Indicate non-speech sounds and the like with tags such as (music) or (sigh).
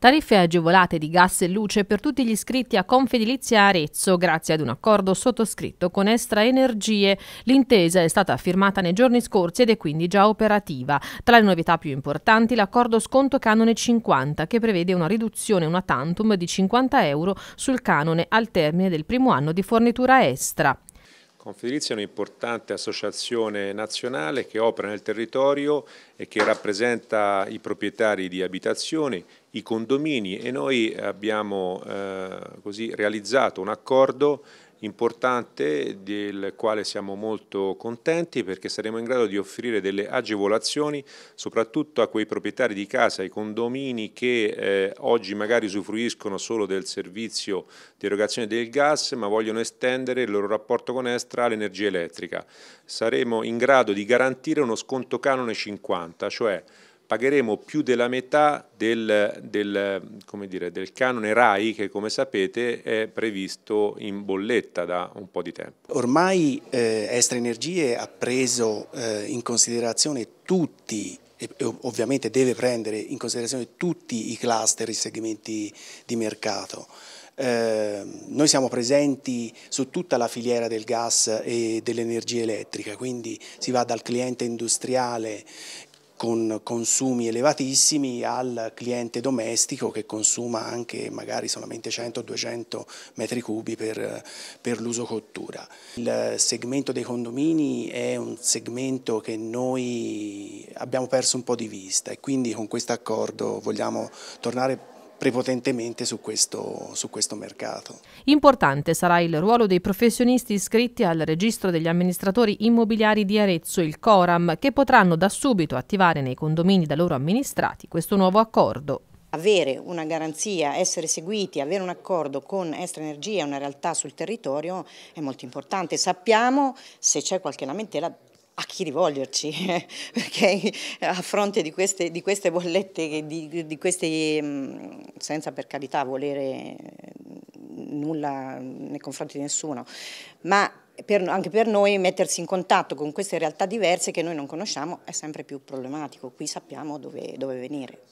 Tariffe agevolate di gas e luce per tutti gli iscritti a Confedilizia Arezzo grazie ad un accordo sottoscritto con Estra Energie. L'intesa è stata firmata nei giorni scorsi ed è quindi già operativa. Tra le novità più importanti l'accordo sconto canone 50 che prevede una riduzione una tantum di 50 euro sul canone al termine del primo anno di fornitura Estra. Confedilizia è un'importante associazione nazionale che opera nel territorio e che rappresenta i proprietari di abitazioni, i condomini e noi abbiamo eh, realizzato un accordo importante del quale siamo molto contenti perché saremo in grado di offrire delle agevolazioni soprattutto a quei proprietari di casa, ai condomini che eh, oggi magari usufruiscono solo del servizio di erogazione del gas ma vogliono estendere il loro rapporto con Estra all'energia elettrica. Saremo in grado di garantire uno sconto canone 50, cioè pagheremo più della metà del, del, dire, del, canone RAI che come sapete è previsto in bolletta da un po' di tempo. Ormai eh, Estra Energie ha preso eh, in considerazione tutti e ovviamente deve prendere in considerazione tutti i cluster, i segmenti di mercato. Eh, noi siamo presenti su tutta la filiera del gas e dell'energia elettrica, quindi si va dal cliente industriale con consumi elevatissimi al cliente domestico che consuma anche magari solamente 100-200 metri cubi per, per l'uso cottura. Il segmento dei condomini è un segmento che noi abbiamo perso un po' di vista e quindi con questo accordo vogliamo tornare prepotentemente su questo, su questo, mercato. Importante sarà il ruolo dei professionisti iscritti al registro degli amministratori immobiliari di Arezzo, il Coram, che potranno da subito attivare nei condomini da loro amministrati questo nuovo accordo avere una garanzia, essere seguiti, avere un accordo con Estra Energia, una realtà sul territorio è molto importante. Sappiamo se c'è qualche lamentela a chi rivolgerci, (laughs) perché a fronte di queste, di queste bollette, di, di queste, mm, senza per carità volere mm, nulla nei confronti di nessuno, ma per, anche per noi mettersi in contatto con queste realtà diverse che noi non conosciamo è sempre più problematico, qui sappiamo dove, dove venire.